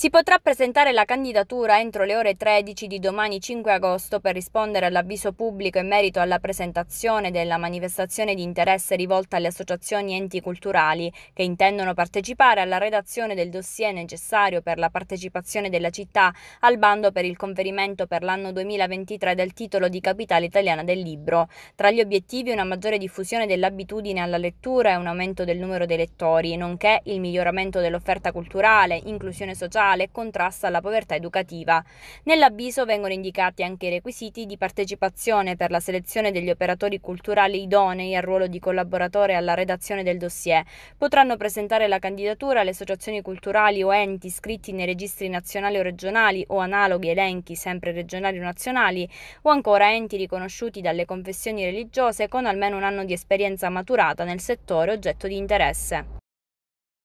Si potrà presentare la candidatura entro le ore 13 di domani 5 agosto per rispondere all'avviso pubblico in merito alla presentazione della manifestazione di interesse rivolta alle associazioni enti culturali che intendono partecipare alla redazione del dossier necessario per la partecipazione della città al bando per il conferimento per l'anno 2023 del titolo di Capitale Italiana del Libro. Tra gli obiettivi una maggiore diffusione dell'abitudine alla lettura e un aumento del numero dei lettori, nonché il miglioramento dell'offerta culturale, inclusione sociale, sociale e contrasto alla povertà educativa. Nell'avviso vengono indicati anche i requisiti di partecipazione per la selezione degli operatori culturali idonei al ruolo di collaboratore alla redazione del dossier. Potranno presentare la candidatura le associazioni culturali o enti iscritti nei registri nazionali o regionali o analoghi elenchi sempre regionali o nazionali o ancora enti riconosciuti dalle confessioni religiose con almeno un anno di esperienza maturata nel settore oggetto di interesse.